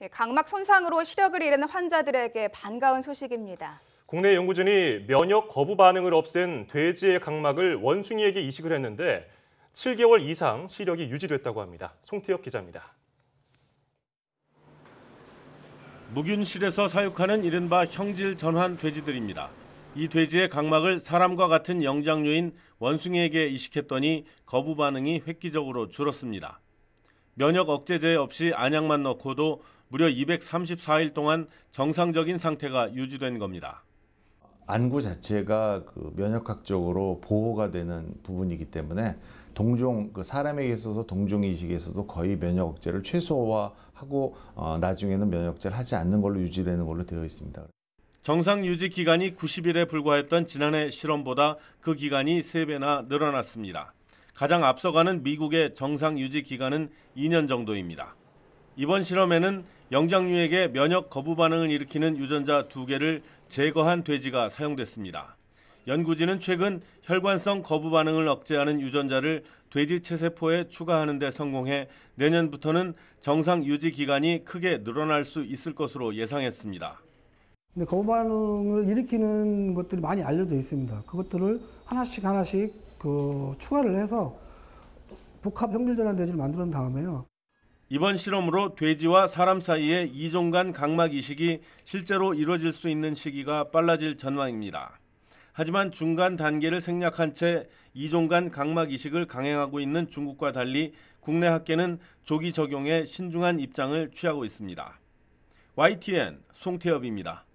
예, 각막 손상으로 시력을 잃은 환자들에게 반가운 소식입니다. 국내 연구진이 면역 거부 반응을 없앤 돼지의 각막을 원숭이에게 이식을 했는데 7개월 이상 시력이 유지됐다고 합니다. 송태엽 기자입니다. 무균실에서 사육하는 이른바 형질 전환 돼지들입니다. 이 돼지의 각막을 사람과 같은 영장류인 원숭이에게 이식했더니 거부 반응이 획기적으로 줄었습니다. 면역 억제제 없이 안약만 넣고도 무려 234일 동안 정상적인 상태가 유지된 겁니다. 안구 자체가 그 면역학적으로 보호가 되는 부분이기 때문에 동종 그 사람에게 있어서 동종 이식에서도 거의 면역 억제를 최소화하고 어, 나중에는 면역 억제를 하지 않는 걸로 유지되는 걸로 되어 있습니다. 정상 유지 기간이 90일에 불과했던 지난해 실험보다 그 기간이 3배나 늘어났습니다. 가장 앞서가는 미국의 정상 유지 기간은 2년 정도입니다. 이번 실험에는 영장류에게 면역 거부 반응을 일으키는 유전자 두 개를 제거한 돼지가 사용됐습니다. 연구진은 최근 혈관성 거부 반응을 억제하는 유전자를 돼지 체세포에 추가하는 데 성공해 내년부터는 정상 유지 기간이 크게 늘어날 수 있을 것으로 예상했습니다. 근데 거부 반응을 일으키는 것들이 많이 알려져 있습니다. 그것들을 하나씩 하나씩 그 추가를 해서 복합 형질전환 돼지를 만드는 다음에요. 이번 실험으로 돼지와 사람 사이의 이종간 각막 이식이 실제로 이루어질 수 있는 시기가 빨라질 전망입니다. 하지만 중간 단계를 생략한 채 이종간 각막 이식을 강행하고 있는 중국과 달리 국내 학계는 조기 적용에 신중한 입장을 취하고 있습니다. YTN 송태엽입니다.